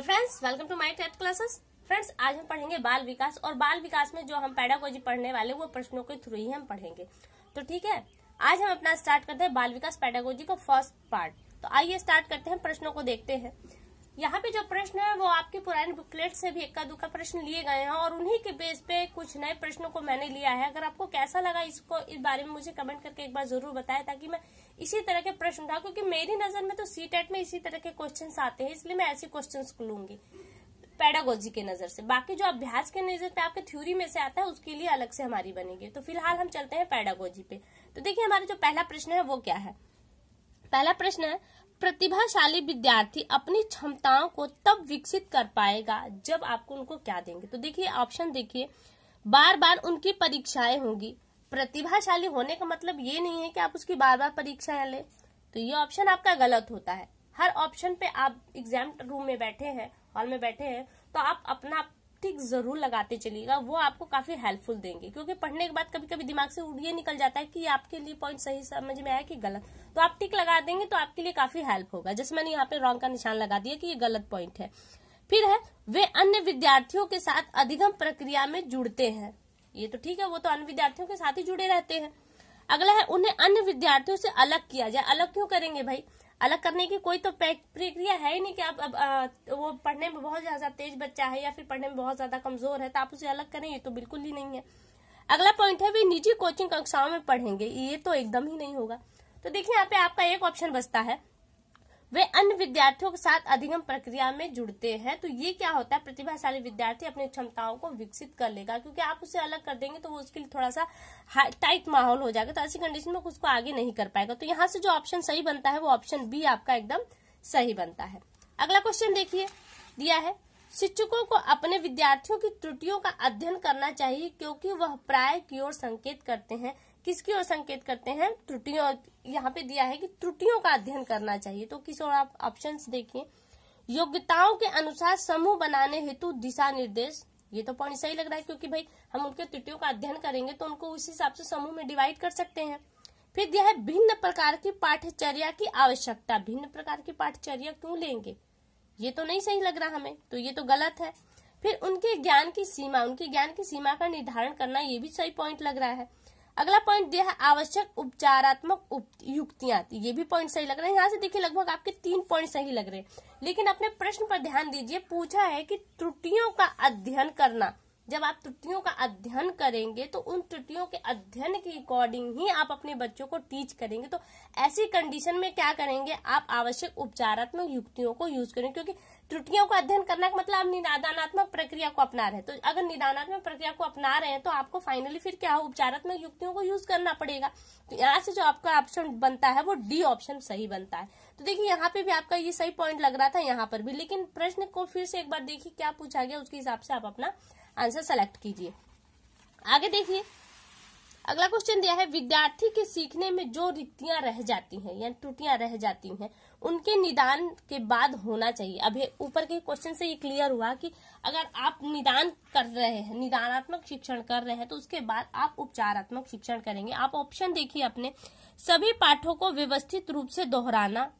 hello friends welcome to my TET classes friends आज हम पढ़ेंगे बाल विकास और बाल विकास में जो हम पैडागोजी पढ़ने वाले वो प्रश्नों के थ्रू ही हम पढ़ेंगे तो ठीक है आज हम अपना स्टार्ट करते हैं बाल विकास पैडागोजी का फर्स्ट पार्ट तो आइए स्टार्ट करते हैं प्रश्नों को देखते हैं यहाँ पे जो प्रश्न है वो आपके पुराने बुकलेट से भी इक्का दुक्का प्रश्न लिए गए हैं और उन्हीं के बेस पे कुछ नए प्रश्नों को मैंने लिया है अगर आपको कैसा लगा इसको इस बारे में मुझे कमेंट करके एक बार जरूर बताएं ताकि मैं इसी तरह के प्रश्न उठाऊ क्योंकि मेरी नजर में तो सी टेट में इसी तरह के क्वेश्चन आते हैं इसलिए मैं ऐसे क्वेश्चन को लूंगी पेडागोजी के नजर से बाकी जो अभ्यास के नजर पे आपके थ्योरी में से आता है उसके लिए अलग से हमारी बनेगी तो फिलहाल हम चलते हैं पेडागोजी पे तो देखिए हमारा जो पहला प्रश्न है वो क्या है पहला प्रश्न है प्रतिभाशाली विद्यार्थी अपनी क्षमताओं को तब विकसित कर पाएगा जब आपको उनको क्या देंगे तो देखिए ऑप्शन देखिए बार बार उनकी परीक्षाएं होंगी प्रतिभाशाली होने का मतलब ये नहीं है कि आप उसकी बार बार परीक्षाएं लें तो ये ऑप्शन आपका गलत होता है हर ऑप्शन पे आप एग्जाम रूम में बैठे हैं हॉल में बैठे हैं तो आप अपना टिक जरूर लगाते चलिएगा वो आपको काफी हेल्पफुल देंगे क्योंकि पढ़ने के बाद कभी कभी दिमाग से ये निकल जाता है कि आपके लिए पॉइंट सही समझ में आया कि गलत तो आप टिक लगा देंगे तो आपके लिए काफी हेल्प होगा जैसे मैंने यहाँ पे रॉन्ग का निशान लगा दिया कि ये गलत पॉइंट है फिर है वे अन्य विद्यार्थियों के साथ अधिगम प्रक्रिया में जुड़ते हैं ये तो ठीक है वो तो अन्य विद्यार्थियों के साथ ही जुड़े रहते हैं अगला है उन्हें अन्य विद्यार्थियों से अलग किया जाए अलग क्यों करेंगे भाई अलग करने की कोई तो प्रक्रिया है ही नहीं कि आप अब तो वो पढ़ने में बहुत ज्यादा तेज बच्चा है या फिर पढ़ने में बहुत ज्यादा कमजोर है तो आप उसे अलग करें ये तो बिल्कुल ही नहीं है अगला पॉइंट है वे निजी कोचिंग कक्षाओं में पढ़ेंगे ये तो एकदम ही नहीं होगा तो देखिए यहाँ पे आपका एक ऑप्शन बचता है वे अन्य विद्यार्थियों के साथ अधिगम प्रक्रिया में जुड़ते हैं तो ये क्या होता है प्रतिभाशाली विद्यार्थी अपनी क्षमताओं को विकसित कर लेगा क्योंकि आप उसे अलग कर देंगे तो वो उसके लिए थोड़ा सा टाइट माहौल हो जाएगा तो ऐसी कंडीशन में उसको आगे नहीं कर पाएगा तो यहाँ से जो ऑप्शन सही बनता है वो ऑप्शन बी आपका एकदम सही बनता है अगला क्वेश्चन देखिए दिया है शिक्षकों को अपने विद्यार्थियों की त्रुटियों का अध्ययन करना चाहिए क्योंकि वह प्राय की ओर संकेत करते हैं किसकी ओर संकेत करते हैं त्रुटियों यहाँ पे दिया है कि त्रुटियों का अध्ययन करना चाहिए तो किस ओर आप ऑप्शन देखिए योग्यताओं के अनुसार समूह बनाने हेतु दिशा निर्देश ये तो पॉइंट सही लग रहा है क्योंकि भाई हम उनके त्रुटियों का अध्ययन करेंगे तो उनको उस हिसाब से समूह में डिवाइड कर सकते हैं फिर दिया है भिन्न प्रकार की पाठ्यचर्या की आवश्यकता भिन्न प्रकार की पाठ्यचर्या क्यों लेंगे ये तो नहीं सही लग रहा हमें तो ये तो गलत है फिर उनके ज्ञान की सीमा उनके ज्ञान की सीमा का निर्धारण करना ये भी सही पॉइंट लग रहा है अगला पॉइंट दिया है आवश्यक उपचारात्मक युक्तियां ये भी पॉइंट सही लग रहे हैं यहाँ से देखिए लगभग आपके तीन पॉइंट सही लग रहे हैं लेकिन अपने प्रश्न पर ध्यान दीजिए पूछा है कि त्रुटियों का अध्ययन करना जब आप त्रुटियों का अध्ययन करेंगे तो उन त्रुटियों के अध्ययन के अकॉर्डिंग ही आप अपने बच्चों को टीच करेंगे तो ऐसी कंडीशन में क्या करेंगे आप आवश्यक उपचारात्मक युक्तियों को यूज करेंगे क्योंकि त्रुटियों का अध्ययन करना का मतलब आप निदानात्मक प्रक्रिया को अपना रहे तो अगर निदानात्मक प्रक्रिया को अपना रहे हैं तो आपको फाइनली फिर क्या हो उपचारात्मक युक्तियों को यूज करना पड़ेगा तो यहाँ से जो आपका ऑप्शन बनता है वो डी ऑप्शन सही बनता है तो देखिए यहाँ पे भी आपका ये सही पॉइंट लग रहा था यहाँ पर भी लेकिन प्रश्न को फिर से एक बार देखिए क्या पूछा गया उसके हिसाब से आप अपना आंसर सेलेक्ट कीजिए आगे देखिए अगला क्वेश्चन दिया है विद्यार्थी के सीखने में जो रिक्तियां रह जाती हैं या त्रुटियां रह जाती हैं उनके निदान के बाद होना चाहिए अभी ऊपर के क्वेश्चन से ये क्लियर हुआ कि अगर आप निदान कर रहे हैं निदानात्मक शिक्षण कर रहे हैं तो उसके बाद आप उपचारात्मक शिक्षण करेंगे आप ऑप्शन देखिए अपने सभी पाठों को व्यवस्थित रूप से दोहराना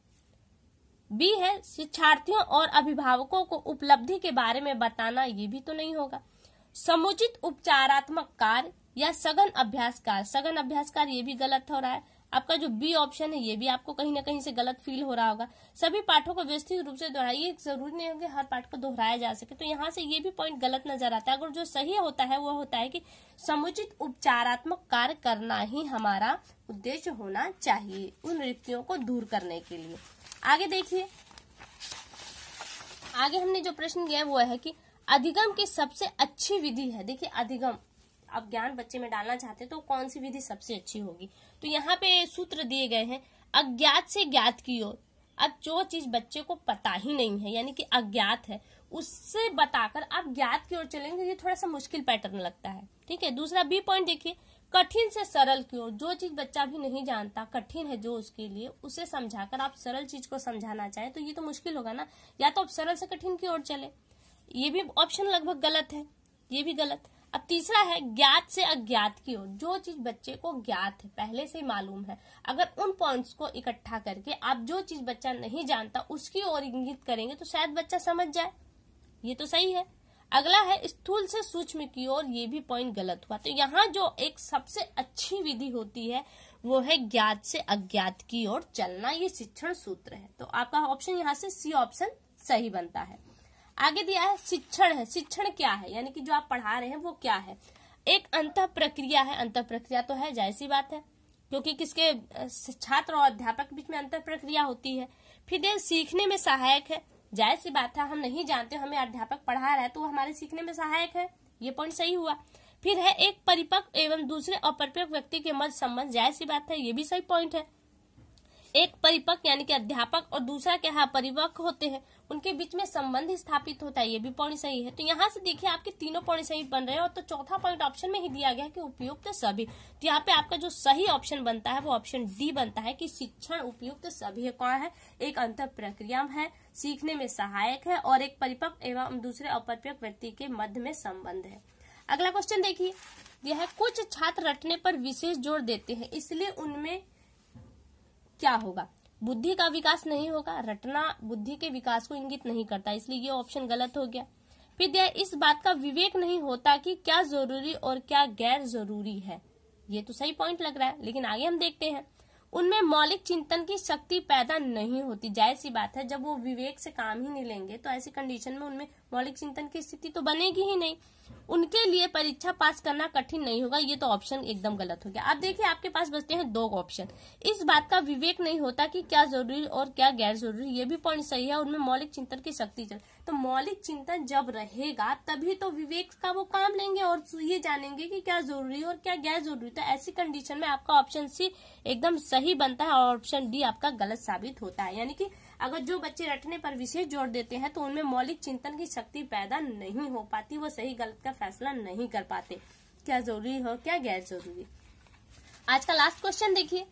बी है शिक्षार्थियों और अभिभावकों को उपलब्धि के बारे में बताना ये भी तो नहीं होगा समुचित उपचारात्मक कार्य या सघन अभ्यास कार्य सघन अभ्यास कार्य ये भी गलत हो रहा है आपका जो बी ऑप्शन है ये भी आपको कहीं ना कहीं से गलत फील हो रहा होगा सभी पाठों को व्यवस्थित रूप से दोहराइए जरूरी नहीं होगी हर पाठ को दोहराया जा सके तो यहाँ से ये भी पॉइंट गलत नजर आता है अगर जो सही होता है वो होता है कि समुचित उपचारात्मक कार्य करना ही हमारा उद्देश्य होना चाहिए उन रिक्तियों को दूर करने के लिए आगे देखिए आगे हमने जो प्रश्न किया वो है कि अधिगम की सबसे अच्छी विधि है देखिए अधिगम आप ज्ञान बच्चे में डालना चाहते हैं तो कौन सी विधि सबसे अच्छी होगी तो यहाँ पे सूत्र दिए गए हैं अज्ञात से ज्ञात की ओर अब जो चीज बच्चे को पता ही नहीं है यानी कि अज्ञात है उससे बताकर आप ज्ञात की ओर चलेंगे ये थोड़ा सा मुश्किल पैटर्न लगता है ठीक है दूसरा बी पॉइंट देखिए कठिन से सरल की ओर जो चीज बच्चा भी नहीं जानता कठिन है जो उसके लिए उसे समझाकर आप सरल चीज को समझाना चाहें तो ये तो मुश्किल होगा ना या तो आप सरल से कठिन की ओर चले ये भी ऑप्शन लगभग गलत है ये भी गलत अब तीसरा है ज्ञात से अज्ञात की ओर जो चीज बच्चे को ज्ञात है पहले से मालूम है अगर उन पॉइंट्स को इकट्ठा करके आप जो चीज बच्चा नहीं जानता उसकी ओर इंगित करेंगे तो शायद बच्चा समझ जाए ये तो सही है अगला है स्थूल से सूक्ष्म की ओर ये भी पॉइंट गलत हुआ तो यहाँ जो एक सबसे अच्छी विधि होती है वो है ज्ञात से अज्ञात की ओर चलना ये शिक्षण सूत्र है तो आपका ऑप्शन यहाँ से सी ऑप्शन सही बनता है आगे दिया है शिक्षण है शिक्षण क्या है यानी कि जो आप पढ़ा रहे हैं वो क्या है एक अंत प्रक्रिया है अंत प्रक्रिया तो है जैसी बात है क्योंकि किसके छात्र और अध्यापक के बीच में अंतर प्रक्रिया होती है फिर ये सीखने में सहायक है जाहिर सी बात है हम नहीं जानते हमें अध्यापक पढ़ा रहा है तो वो हमारे सीखने में सहायक है ये पॉइंट सही हुआ फिर है एक परिपक्व एवं दूसरे अपरिपक्व व्यक्ति के मध्य संबंध जाहिर सी बात है ये भी सही पॉइंट है एक परिपक्व यानी कि अध्यापक और दूसरा क्या है परिपक्व होते हैं उनके बीच में संबंध स्थापित होता है ये भी पौड़ी सही है तो यहाँ से देखिए आपके तीनों पौड़ी सही बन रहे हैं और तो चौथा पॉइंट ऑप्शन में ही दिया गया है कि उपयुक्त सभी तो यहाँ पे आपका जो सही ऑप्शन बनता है वो ऑप्शन डी बनता है कि शिक्षण उपयुक्त सभी है कौन है एक अंत प्रक्रिया है सीखने में सहायक है और एक परिपक्व एवं दूसरे अपरिपक्व व्यक्ति के मध्य में संबंध है अगला क्वेश्चन देखिए यह कुछ छात्र रटने पर विशेष जोर देते हैं इसलिए उनमें क्या होगा बुद्धि का विकास नहीं होगा रटना बुद्धि के विकास को इंगित नहीं करता इसलिए ये ऑप्शन गलत हो गया विद्या इस बात का विवेक नहीं होता कि क्या जरूरी और क्या गैर जरूरी है ये तो सही पॉइंट लग रहा है लेकिन आगे हम देखते हैं उनमें मौलिक चिंतन की शक्ति पैदा नहीं होती जाहिर सी बात है जब वो विवेक से काम ही नहीं लेंगे तो ऐसी कंडीशन में उनमें मौलिक चिंतन की स्थिति तो बनेगी ही नहीं उनके लिए परीक्षा पास करना कठिन नहीं होगा ये तो ऑप्शन एकदम गलत हो गया अब देखिए आपके पास बचते हैं दो ऑप्शन इस बात का विवेक नहीं होता कि क्या जरूरी और क्या गैर जरूरी ये भी पॉइंट सही है उनमें मौलिक चिंतन की शक्ति तो मौलिक चिंतन जब रहेगा तभी तो विवेक का वो काम लेंगे और ये जानेंगे कि क्या जरूरी है और क्या गैर जरूरी तो ऐसी कंडीशन में आपका ऑप्शन सी एकदम सही बनता है और ऑप्शन डी आपका गलत साबित होता है यानी कि अगर जो बच्चे रटने पर विशेष जोर देते हैं तो उनमें मौलिक चिंतन की शक्ति पैदा नहीं हो पाती वो सही गलत का फैसला नहीं कर पाते क्या जरूरी हो क्या गैर जरूरी आज का लास्ट क्वेश्चन देखिए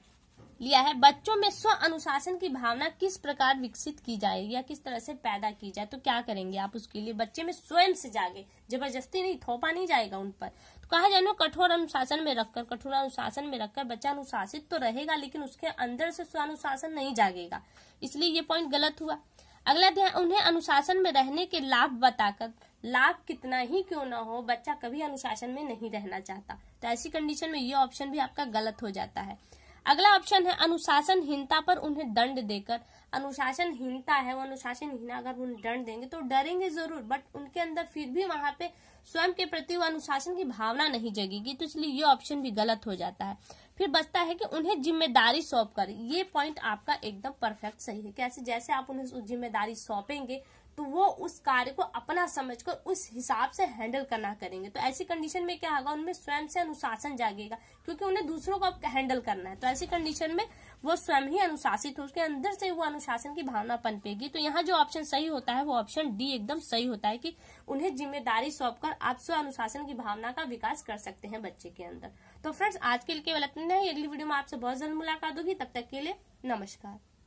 लिया है बच्चों में स्व अनुशासन की भावना किस प्रकार विकसित की जाए या किस तरह से पैदा की जाए तो क्या करेंगे आप उसके लिए बच्चे में स्वयं से जागे जबरदस्ती नहीं थोपा नहीं जाएगा उन पर तो कहा जाए ना कठोर अनुशासन में रखकर कठोर अनुशासन में रखकर बच्चा अनुशासित तो रहेगा लेकिन उसके अंदर से स्व अनुशासन नहीं जागेगा इसलिए ये पॉइंट गलत हुआ अगला ध्यान उन्हें अनुशासन में रहने के लाभ बताकर लाभ कितना ही क्यों ना हो बच्चा कभी अनुशासन में नहीं रहना चाहता तो ऐसी कंडीशन में ये ऑप्शन भी आपका गलत हो जाता है अगला ऑप्शन है अनुशासनहीनता पर उन्हें दंड देकर अनुशासनहीनता है वो अनुशासनहीन अगर उन्हें दंड देंगे तो डरेंगे जरूर बट उनके अंदर फिर भी वहां पे स्वयं के प्रति वो अनुशासन की भावना नहीं जगेगी तो इसलिए ये ऑप्शन भी गलत हो जाता है फिर बचता है कि उन्हें जिम्मेदारी सौंप कर ये पॉइंट आपका एकदम परफेक्ट सही है कैसे जैसे आप उन्हें जिम्मेदारी सौंपेंगे तो वो उस कार्य को अपना समझकर उस हिसाब से हैंडल करना करेंगे तो ऐसी कंडीशन में क्या होगा उनमें स्वयं से अनुशासन जागेगा क्योंकि उन्हें दूसरों को हैंडल करना है तो ऐसी कंडीशन में वो स्वयं ही अनुशासित हो उसके अंदर से वो अनुशासन की भावना पनपेगी तो यहाँ जो ऑप्शन सही होता है वो ऑप्शन डी एकदम सही होता है कि उन्हें जिम्मेदारी सौंप कर आप स्व अनुशासन की भावना का विकास कर सकते हैं बच्चे के अंदर तो फ्रेंड्स आज के लिए केवल अपने अगली वीडियो में आपसे बहुत जल्द मुलाकात होगी तब तक के लिए नमस्कार